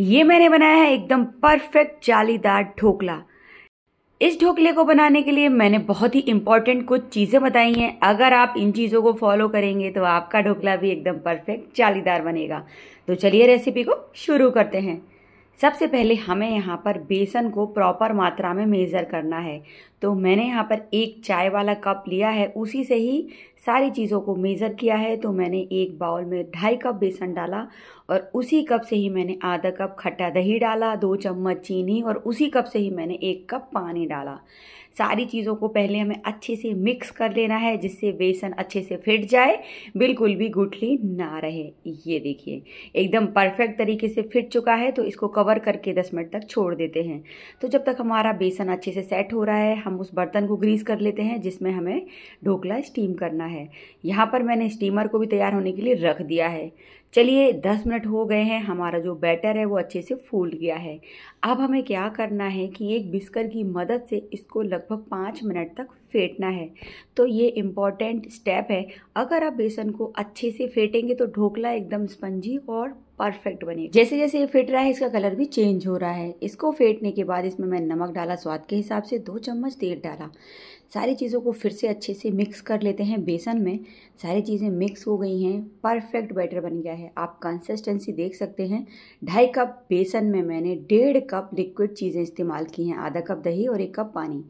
ये मैंने बनाया है एकदम परफेक्ट जालीदार ढोकला इस ढोकले को बनाने के लिए मैंने बहुत ही इम्पॉर्टेंट कुछ चीज़ें बताई हैं अगर आप इन चीज़ों को फॉलो करेंगे तो आपका ढोकला भी एकदम परफेक्ट जालीदार बनेगा तो चलिए रेसिपी को शुरू करते हैं सबसे पहले हमें यहाँ पर बेसन को प्रॉपर मात्रा में मेज़र करना है तो मैंने यहाँ पर एक चाय वाला कप लिया है उसी से ही सारी चीज़ों को मेज़र किया है तो मैंने एक बाउल में ढाई कप बेसन डाला और उसी कप से ही मैंने आधा कप खट्टा दही डाला दो चम्मच चीनी और उसी कप से ही मैंने एक कप पानी डाला सारी चीज़ों को पहले हमें अच्छे से मिक्स कर लेना है जिससे बेसन अच्छे से फिट जाए बिल्कुल भी गुठली ना रहे ये देखिए एकदम परफेक्ट तरीके से फिट चुका है तो इसको कवर करके दस मिनट तक छोड़ देते हैं तो जब तक हमारा बेसन अच्छे से सेट हो रहा है हम उस बर्तन को ग्रीस कर लेते हैं जिसमें हमें ढोकला स्टीम करना है है यहाँ पर मैंने स्टीमर को भी तैयार होने के लिए रख दिया है चलिए दस मिनट हो गए हैं हमारा जो बैटर है वो अच्छे से फूल गया है अब हमें क्या करना है कि एक बिस्कर की मदद से इसको लगभग पाँच मिनट तक फेंटना है तो ये इम्पॉर्टेंट स्टेप है अगर आप बेसन को अच्छे से फेंटेंगे तो ढोकला एकदम स्पंजी और परफेक्ट बने जैसे जैसे ये फेंट रहा है इसका कलर भी चेंज हो रहा है इसको फेंटने के बाद इसमें मैं नमक डाला स्वाद के हिसाब से दो चम्मच तेल डाला सारी चीज़ों को फिर से अच्छे से मिक्स कर लेते हैं बेसन में सारी चीज़ें मिक्स हो गई हैं परफेक्ट बैटर बन गया है है आप कंसिस्टेंसी देख सकते हैं ढाई कप बेसन में मैंने डेढ़ कप लिक्विड चीज़ें इस्तेमाल की हैं आधा कप दही और एक कप पानी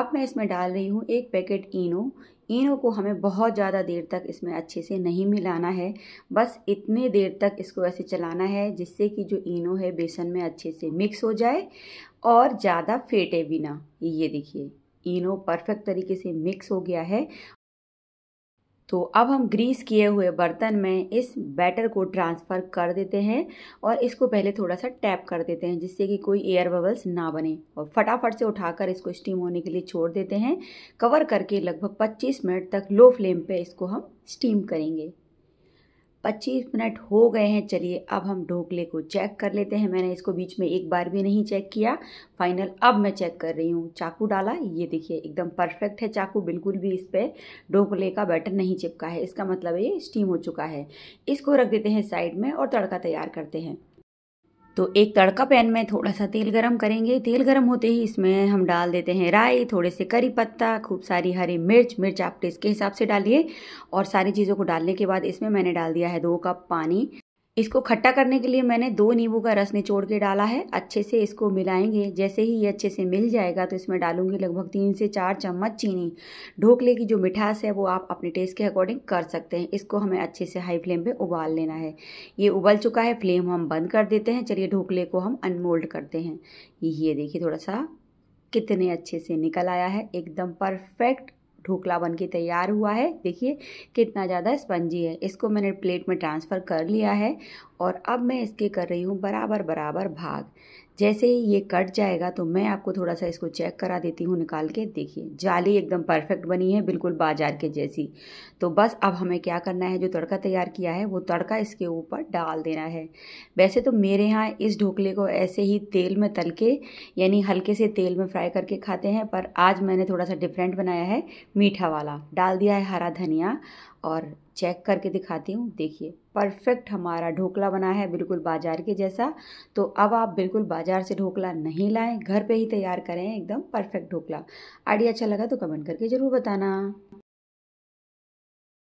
अब मैं इसमें डाल रही हूँ एक पैकेट इनो इनो को हमें बहुत ज़्यादा देर तक इसमें अच्छे से नहीं मिलाना है बस इतने देर तक इसको ऐसे चलाना है जिससे कि जो इनो है बेसन में अच्छे से मिक्स हो जाए और ज़्यादा फेटे भी ना ये देखिए इनो परफेक्ट तरीके से मिक्स हो गया है तो अब हम ग्रीस किए हुए बर्तन में इस बैटर को ट्रांसफ़र कर देते हैं और इसको पहले थोड़ा सा टैप कर देते हैं जिससे कि कोई एयर बबल्स ना बने और फटाफट से उठाकर इसको स्टीम होने के लिए छोड़ देते हैं कवर करके लगभग 25 मिनट तक लो फ्लेम पे इसको हम स्टीम करेंगे पच्चीस मिनट हो गए हैं चलिए अब हम ढोकले को चेक कर लेते हैं मैंने इसको बीच में एक बार भी नहीं चेक किया फाइनल अब मैं चेक कर रही हूँ चाकू डाला ये देखिए एकदम परफेक्ट है चाकू बिल्कुल भी इस पर ढोकले का बैटर नहीं चिपका है इसका मतलब ये स्टीम हो चुका है इसको रख देते हैं साइड में और तड़का तैयार करते हैं तो एक तड़का पैन में थोड़ा सा तेल गरम करेंगे तेल गरम होते ही इसमें हम डाल देते हैं राई थोड़े से करी पत्ता खूब सारी हरी मिर्च मिर्च आप टेस्ट के हिसाब से डालिए और सारी चीज़ों को डालने के बाद इसमें मैंने डाल दिया है दो कप पानी इसको खट्टा करने के लिए मैंने दो नींबू का रस निचोड़ के डाला है अच्छे से इसको मिलाएंगे जैसे ही ये अच्छे से मिल जाएगा तो इसमें डालूंगी लगभग तीन से चार चम्मच चीनी ढोकले की जो मिठास है वो आप अपने टेस्ट के अकॉर्डिंग कर सकते हैं इसको हमें अच्छे से हाई फ्लेम पे उबाल लेना है ये उबल चुका है फ्लेम हम बंद कर देते हैं चलिए ढोकले को हम अनमोल्ड करते हैं ये देखिए थोड़ा सा कितने अच्छे से निकल आया है एकदम परफेक्ट ढोकला बन के तैयार हुआ है देखिए कितना ज़्यादा स्पंजी है इसको मैंने प्लेट में ट्रांसफ़र कर लिया है और अब मैं इसके कर रही हूँ बराबर बराबर भाग जैसे ही ये कट जाएगा तो मैं आपको थोड़ा सा इसको चेक करा देती हूँ निकाल के देखिए जाली एकदम परफेक्ट बनी है बिल्कुल बाजार के जैसी तो बस अब हमें क्या करना है जो तड़का तैयार किया है वो तड़का इसके ऊपर डाल देना है वैसे तो मेरे यहाँ इस ढोकले को ऐसे ही तेल में तल के यानी हल्के से तेल में फ्राई करके खाते हैं पर आज मैंने थोड़ा सा डिफरेंट बनाया है मीठा वाला डाल दिया है हरा धनिया और चेक करके दिखाती हूँ देखिए परफेक्ट हमारा ढोकला बना है बिल्कुल बाज़ार के जैसा तो अब आप बिल्कुल बाज़ार से ढोकला नहीं लाएं घर पे ही तैयार करें एकदम परफेक्ट ढोकला आइडिया अच्छा लगा तो कमेंट करके ज़रूर बताना